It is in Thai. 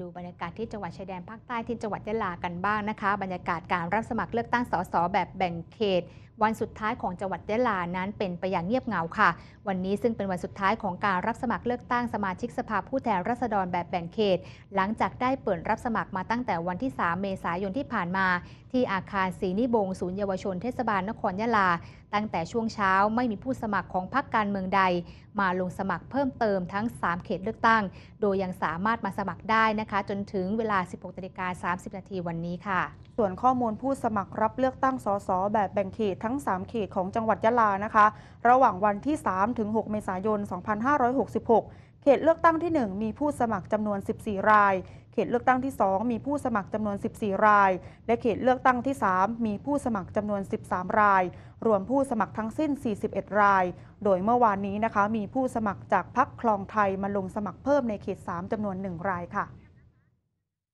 ดูบรรยากาศที่จังหวัดชายแดน ภาคใต้ที่จังหวัดยะลากันบ้างนะคะ บรรยากาศการรับสมัครเลือกตั้งสสแบบแบ่งเขตวันสุดท้ายของจังหวัดยะลา นั้นเป็นไปอย่างเงียบเหงาค่ะ วันนี้ซึ่งเป็นวันสุดท้ายของการรับสมัครเลือกตั้งสมาชิกสภาผู้แทนราษฎรแบบแบ่งเขต หลังจากได้เปิดรับสมัครมาตั้งแต่วันที่ 3 เมษายนที่ผ่านมา ที่อาคารศรีนิบงศูนย์เยาวชนเทศบาลนครยะลา ตั้งแต่ช่วงเช้าไม่มีผู้สมัครของพรรคการเมืองใด มาลงสมัครเพิ่มเติมทั้ง 3 เขตเลือกตั้ง โดยยังสามารถมาสมัครได้นะคะ จนถึงเวลา 16นาฬิกา30 นาทีวันนี้ค่ะ ส่วนข้อมูลผู้สมัครรับเลือกตั้ง สส แบบแบ่งเขตทั้ง 3 เขตของจังหวัดยะลานะคะ ระหว่างวันที่ 3 ถึง 6 เมษายน 2566 เขตเลือกตั้งที่ 1 มีผู้สมัครจำนวน 14 ราย เขตเลือกตั้งที่ 2 มีผู้สมัครจำนวน 14 ราย และเขตเลือกตั้งที่ 3 มีผู้สมัครจำนวน 13 ราย รวมผู้สมัครทั้งสิ้น 41 ราย โดยเมื่อวานนี้นะคะ มีผู้สมัครจากพักคลองไทยมาลงสมัครเพิ่มในเขต3จำนวน 1 รายค่ะ